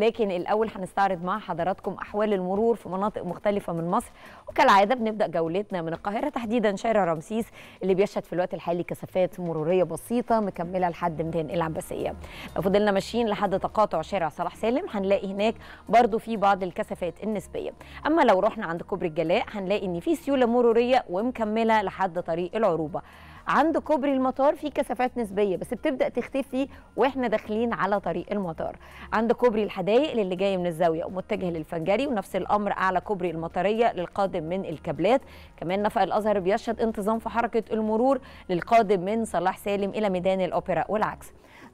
لكن الأول هنستعرض مع حضراتكم أحوال المرور في مناطق مختلفة من مصر وكالعادة بنبدأ جولتنا من القاهرة تحديدا شارع رمسيس اللي بيشهد في الوقت الحالي كثافات مرورية بسيطة مكملة لحد ميدان العباسية لو فضلنا ماشيين لحد تقاطع شارع صلاح سالم هنلاقي هناك برضو في بعض الكثافات النسبية أما لو رحنا عند كوبري الجلاء هنلاقي إن في سيولة مرورية ومكملة لحد طريق العروبة عند كوبري المطار في كثافات نسبيه بس بتبدا تختفي واحنا داخلين على طريق المطار عند كوبري الحدائق للي جاي من الزاويه ومتجه للفنجري ونفس الامر اعلى كوبري المطريه للقادم من الكابلات كمان نفق الازهر بيشهد انتظام في حركه المرور للقادم من صلاح سالم الى ميدان الاوبرا والعكس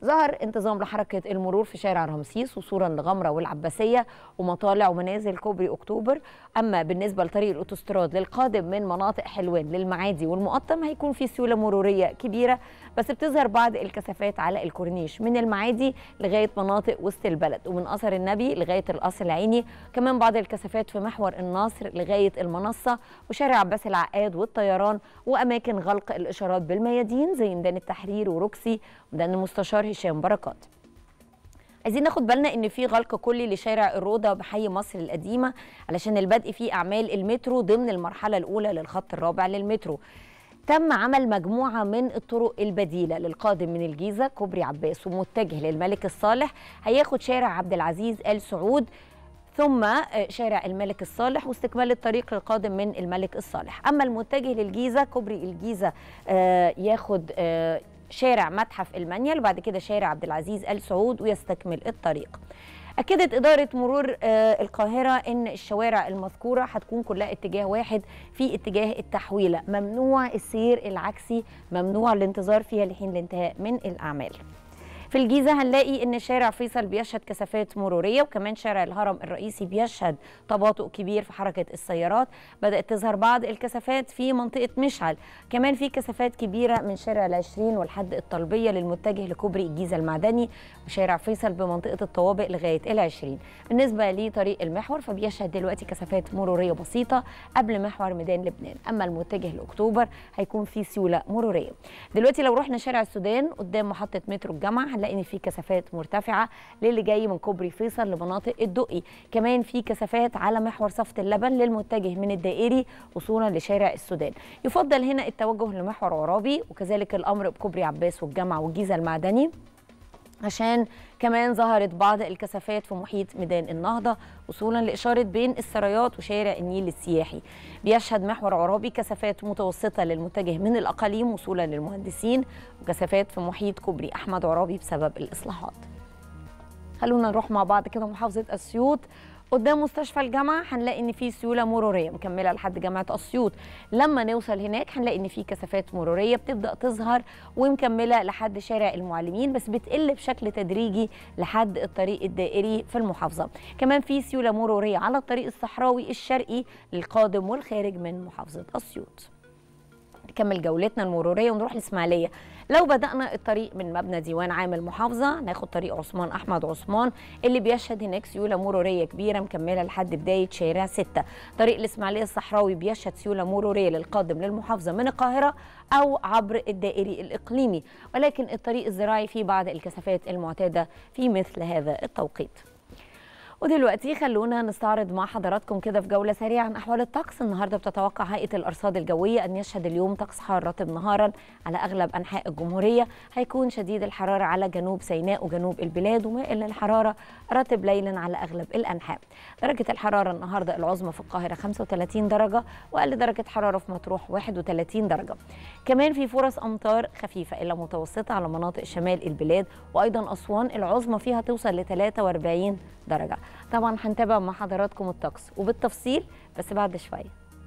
ظهر انتظام لحركة المرور في شارع رمسيس وصورا لغمرة والعباسية ومطالع ومنازل كوبري أكتوبر أما بالنسبة لطريق الأوتوستراد للقادم من مناطق حلوان للمعادي والمقطم هيكون في سيولة مرورية كبيرة بس بتظهر بعض الكثافات على الكورنيش من المعادي لغايه مناطق وسط البلد ومن اثر النبي لغايه القصر العيني كمان بعض الكثافات في محور الناصر لغايه المنصه وشارع عباس العقاد والطيران واماكن غلق الاشارات بالميادين زي ميدان التحرير وروكسي وميدان المستشار هشام بركات عايزين ناخد بالنا ان في غلق كلي لشارع الروضه بحي مصر القديمه علشان البدء في اعمال المترو ضمن المرحله الاولى للخط الرابع للمترو تم عمل مجموعة من الطرق البديلة للقادم من الجيزة كوبري عباس ومتجه للملك الصالح هياخد شارع عبد العزيز آل سعود ثم آه، شارع الملك الصالح واستكمال الطريق القادم من الملك الصالح أما المتجه للجيزة كوبري الجيزة آه، ياخد آه، شارع متحف المنيل وبعد كده شارع عبد العزيز آل سعود ويستكمل الطريق أكدت إدارة مرور آه، القاهرة إن الشوارع المذكورة هتكون كلها اتجاه واحد في اتجاه التحويلة ممنوع السير العكسي ممنوع الانتظار فيها لحين الانتهاء من الأعمال في الجيزه هنلاقي ان شارع فيصل بيشهد كثافات مروريه وكمان شارع الهرم الرئيسي بيشهد تباطؤ كبير في حركه السيارات بدات تظهر بعض الكثافات في منطقه مشعل كمان في كثافات كبيره من شارع العشرين والحد الطلبيه للمتجه لكوبري الجيزه المعدني وشارع فيصل بمنطقه الطوابق لغايه العشرين بالنسبه لطريق المحور فبيشهد دلوقتي كثافات مروريه بسيطه قبل محور ميدان لبنان اما المتجه لاكتوبر هيكون في سيوله مروريه دلوقتي لو رحنا شارع السودان قدام محطه مترو الجامعه هنلاقي ان في كثافات مرتفعه للي جاي من كوبري فيصل لمناطق الدقي كمان في كثافات على محور صفه اللبن للمتجه من الدائري وصولا لشارع السودان يفضل هنا التوجه لمحور عرابي وكذلك الامر بكوبري عباس والجامعه والجيزه المعدني عشان كمان ظهرت بعض الكثافات في محيط ميدان النهضة وصولا لإشارة بين السرايات وشارع النيل السياحي بيشهد محور عرابي كثافات متوسطة للمتجه من الأقاليم وصولا للمهندسين وكثافات في محيط كوبري أحمد عرابي بسبب الإصلاحات خلونا نروح مع بعض كده محافظة أسيوط قدام مستشفى الجامعه هنلاقي ان في سيوله مروريه مكمله لحد جامعه اسيوط لما نوصل هناك هنلاقي ان في كثافات مروريه بتبدا تظهر ومكمله لحد شارع المعلمين بس بتقل بشكل تدريجي لحد الطريق الدائري في المحافظه كمان في سيوله مروريه على الطريق الصحراوي الشرقي للقادم والخارج من محافظه اسيوط نكمل جولتنا المروريه ونروح الاسماعيليه لو بدانا الطريق من مبنى ديوان عام المحافظه ناخد طريق عثمان احمد عثمان اللي بيشهد هناك سيوله مروريه كبيره مكمله لحد بدايه شارع 6 طريق الاسماعيليه الصحراوي بيشهد سيوله مروريه للقادم للمحافظه من القاهره او عبر الدائري الاقليمي ولكن الطريق الزراعي فيه بعض الكثافات المعتاده في مثل هذا التوقيت ودلوقتي خلونا نستعرض مع حضراتكم كده في جوله سريعه عن احوال الطقس النهارده بتتوقع هيئه الارصاد الجويه ان يشهد اليوم طقس حار رطب نهارا على اغلب انحاء الجمهوريه هيكون شديد الحراره على جنوب سيناء وجنوب البلاد ومائل الحراره رطب ليلا على اغلب الانحاء درجه الحراره النهارده العظمى في القاهره 35 درجه واقل درجه حراره في مطروح 31 درجه كمان في فرص امطار خفيفه الى متوسطه على مناطق شمال البلاد وايضا اسوان العظمى فيها توصل ل 43 درجه طبعا هنتابع مع حضراتكم الطقس وبالتفصيل بس بعد شويه